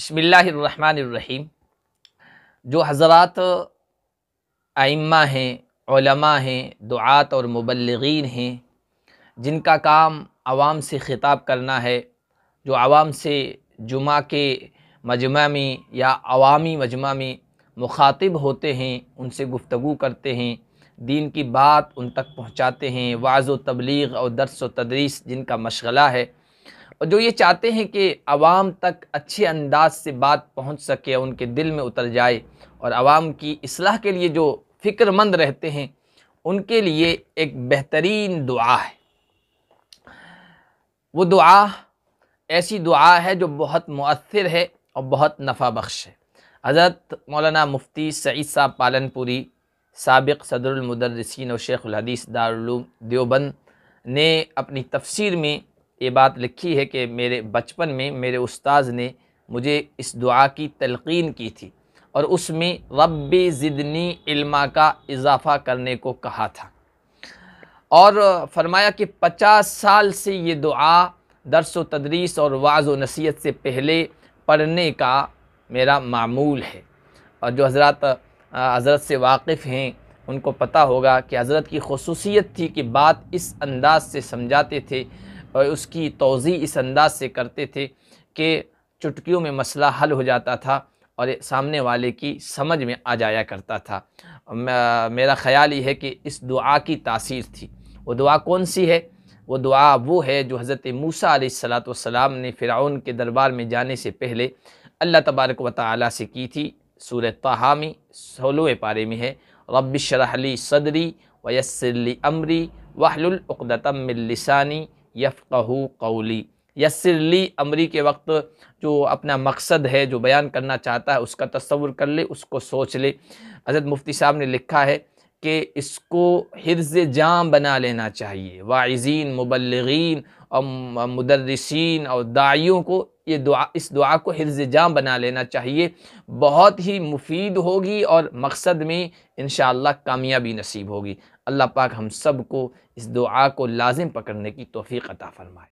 بسم اللہ الرحمن الرحیم جو حضرات آئمہ ہیں علماء ہیں دعات اور مبلغین ہیں جن کا کام عوام سے خطاب کرنا ہے جو عوام سے جمعہ کے مجمع میں یا عوامی مجمع میں مخاطب ہوتے ہیں ان سے گفتگو کرتے ہیں دین کی بات ان تک پہنچاتے ہیں وعظ و تبلیغ اور درس و تدریس جن کا مشغلہ ہے اور جو یہ چاہتے ہیں کہ عوام تک اچھے انداز سے بات پہنچ سکے ان کے دل میں اتر جائے اور عوام کی اصلاح کے لیے جو فکر مند رہتے ہیں ان کے لیے ایک بہترین دعا ہے وہ دعا ایسی دعا ہے جو بہت مؤثر ہے اور بہت نفع بخش ہے حضرت مولانا مفتی سعید صاحب پالن پوری سابق صدر المدرسین و شیخ الحدیث دارالعلوم دیوبند نے اپنی تفسیر میں یہ بات لکھی ہے کہ میرے بچپن میں میرے استاذ نے مجھے اس دعا کی تلقین کی تھی اور اس میں رب زدنی علما کا اضافہ کرنے کو کہا تھا اور فرمایا کہ پچاس سال سے یہ دعا درس و تدریس اور وعظ و نصیحت سے پہلے پڑھنے کا میرا معمول ہے اور جو حضرات حضرت سے واقف ہیں ان کو پتہ ہوگا کہ حضرت کی خصوصیت تھی کہ بات اس انداز سے سمجھاتے تھے اور اس کی توضیع اس انداز سے کرتے تھے کہ چٹکیوں میں مسئلہ حل ہو جاتا تھا اور سامنے والے کی سمجھ میں آ جایا کرتا تھا میرا خیال یہ ہے کہ اس دعا کی تاثیر تھی وہ دعا کون سی ہے وہ دعا وہ ہے جو حضرت موسیٰ علیہ السلاۃ والسلام نے فرعون کے دربار میں جانے سے پہلے اللہ تبارک و تعالیٰ سے کی تھی سورت تاہامی سولو پارے میں ہے شرح لی صدری ویس امری وحل من لسانی یفقہو قولی یسر لی امری کے وقت جو اپنا مقصد ہے جو بیان کرنا چاہتا ہے اس کا تصور کر لے اس کو سوچ لے حضرت مفتی صاحب نے لکھا ہے کہ اس کو حرز جام بنا لینا چاہیے واعظین مبلغین اور مدرسین اور دائیوں کو یہ دعا اس دعا کو حرز جام بنا لینا چاہیے بہت ہی مفید ہوگی اور مقصد میں انشاءاللہ کامیابی نصیب ہوگی اللہ پاک ہم سب کو اس دعا کو لازم پکڑنے کی توفیق عطا فرمائے